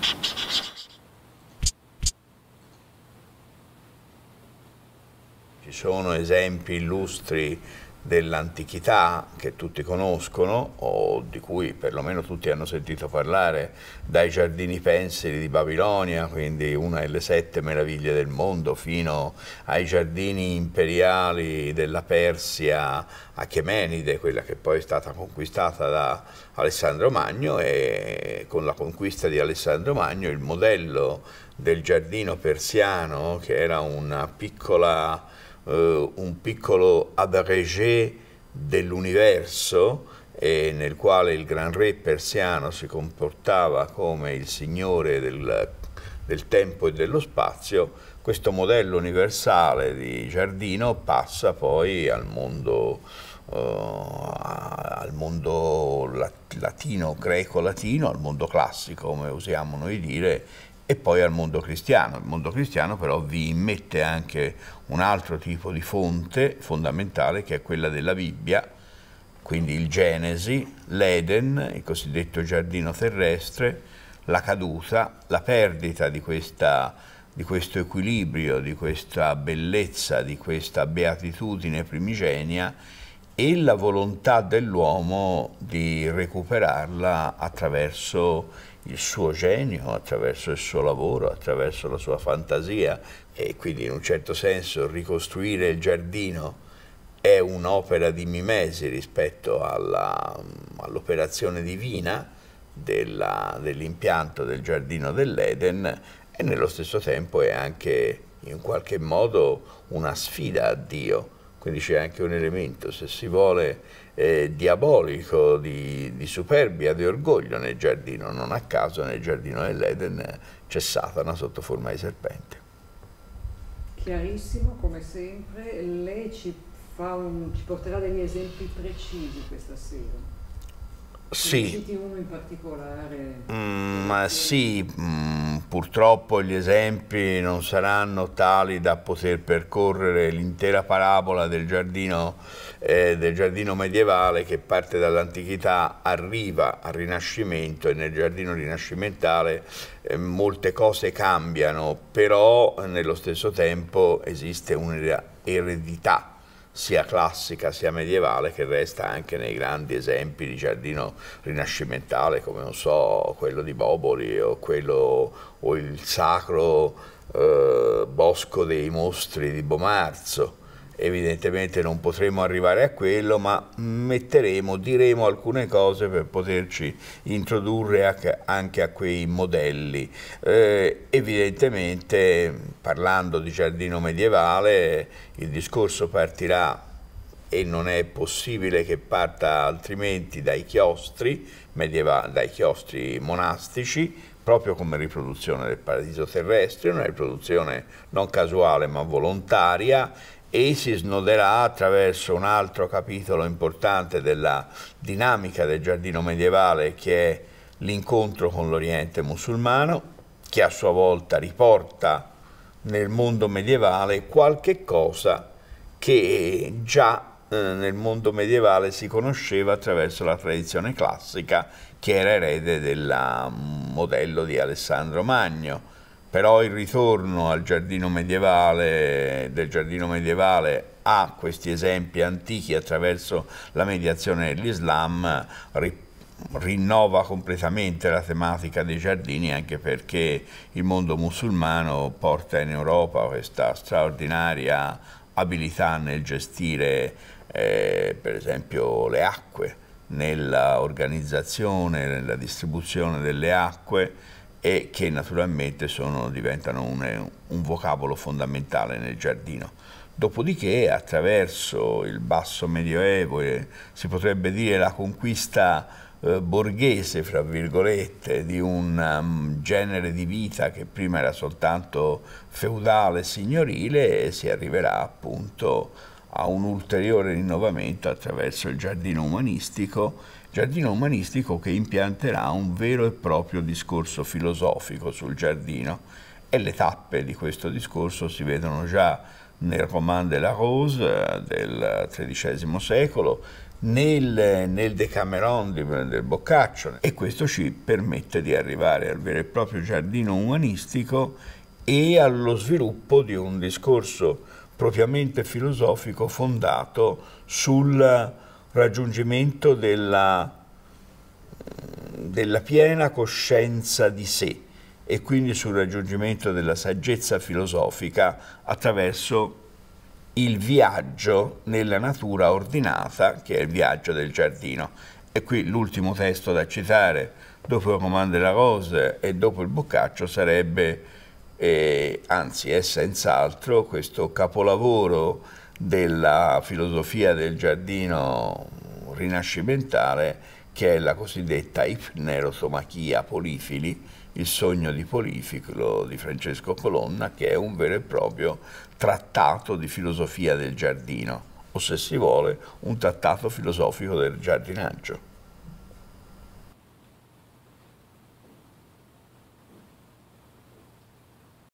Ci sono esempi illustri dell'antichità che tutti conoscono o di cui perlomeno tutti hanno sentito parlare, dai giardini pensili di Babilonia, quindi una delle sette meraviglie del mondo, fino ai giardini imperiali della Persia Achemenide, quella che poi è stata conquistata da Alessandro Magno e con la conquista di Alessandro Magno il modello del giardino persiano, che era una piccola eh, un piccolo adagé dell'universo eh, nel quale il gran re persiano si comportava come il signore del, del tempo e dello spazio, questo modello universale di giardino passa poi al mondo, uh, al mondo lat latino, greco-latino, al mondo classico, come usiamo noi dire, e poi al mondo cristiano. Il mondo cristiano però vi immette anche un altro tipo di fonte fondamentale che è quella della Bibbia, quindi il Genesi, l'Eden, il cosiddetto giardino terrestre, la caduta, la perdita di, questa, di questo equilibrio, di questa bellezza, di questa beatitudine primigenia e la volontà dell'uomo di recuperarla attraverso il suo genio, attraverso il suo lavoro, attraverso la sua fantasia e quindi in un certo senso ricostruire il giardino è un'opera di mimesi rispetto mm, all'operazione all divina dell'impianto dell del giardino dell'Eden e nello stesso tempo è anche in qualche modo una sfida a Dio quindi c'è anche un elemento, se si vuole, eh, diabolico, di, di, superbia, di orgoglio nel giardino. Non a caso nel giardino dell'Eden c'è Satana sotto forma di serpente. Chiarissimo, come sempre, lei ci, un, ci porterà degli esempi precisi questa sera. Sì. uno in particolare? Mm, sì, mm, purtroppo gli esempi non saranno tali da poter percorrere l'intera parabola del giardino, eh, del giardino, medievale che parte dall'antichità, arriva al Rinascimento e nel giardino rinascimentale eh, molte cose cambiano, però nello stesso tempo esiste un'eredità sia classica sia medievale che resta anche nei grandi esempi di giardino rinascimentale come non so quello di Boboli o quello o il sacro eh, bosco dei mostri di Bomarzo evidentemente non potremo arrivare a quello, ma metteremo, diremo alcune cose per poterci introdurre anche a quei modelli. Eh, evidentemente, parlando di giardino medievale, il discorso partirà e non è possibile che parta altrimenti dai chiostri, dai chiostri monastici, proprio come riproduzione del paradiso terrestre, una riproduzione non casuale ma volontaria e si snoderà attraverso un altro capitolo importante della dinamica del giardino medievale che è l'incontro con l'Oriente musulmano, che a sua volta riporta nel mondo medievale qualche cosa che già eh, nel mondo medievale si conosceva attraverso la tradizione classica che era erede del mm, modello di Alessandro Magno però il ritorno al giardino medievale, del giardino medievale a questi esempi antichi attraverso la mediazione dell'Islam ri rinnova completamente la tematica dei giardini anche perché il mondo musulmano porta in Europa questa straordinaria abilità nel gestire eh, per esempio le acque, nella organizzazione, nella distribuzione delle acque e che naturalmente sono, diventano un, un vocabolo fondamentale nel giardino. Dopodiché attraverso il basso medioevo, e, eh, si potrebbe dire la conquista eh, borghese, fra virgolette, di un um, genere di vita che prima era soltanto feudale, e signorile, si arriverà appunto a un ulteriore rinnovamento attraverso il giardino umanistico giardino umanistico che impianterà un vero e proprio discorso filosofico sul giardino e le tappe di questo discorso si vedono già nel Roman de la Rose eh, del XIII secolo, nel, nel Decameron di, del Boccaccio e questo ci permette di arrivare al vero e proprio giardino umanistico e allo sviluppo di un discorso propriamente filosofico fondato sulla raggiungimento della, della piena coscienza di sé e quindi sul raggiungimento della saggezza filosofica attraverso il viaggio nella natura ordinata, che è il viaggio del giardino. E qui l'ultimo testo da citare, dopo la Comando della Rose e dopo il Boccaccio, sarebbe, eh, anzi è senz'altro, questo capolavoro della filosofia del giardino rinascimentale che è la cosiddetta ipnerosomachia Polifili, il sogno di Polifilo di Francesco Colonna, che è un vero e proprio trattato di filosofia del giardino, o se si vuole un trattato filosofico del giardinaggio.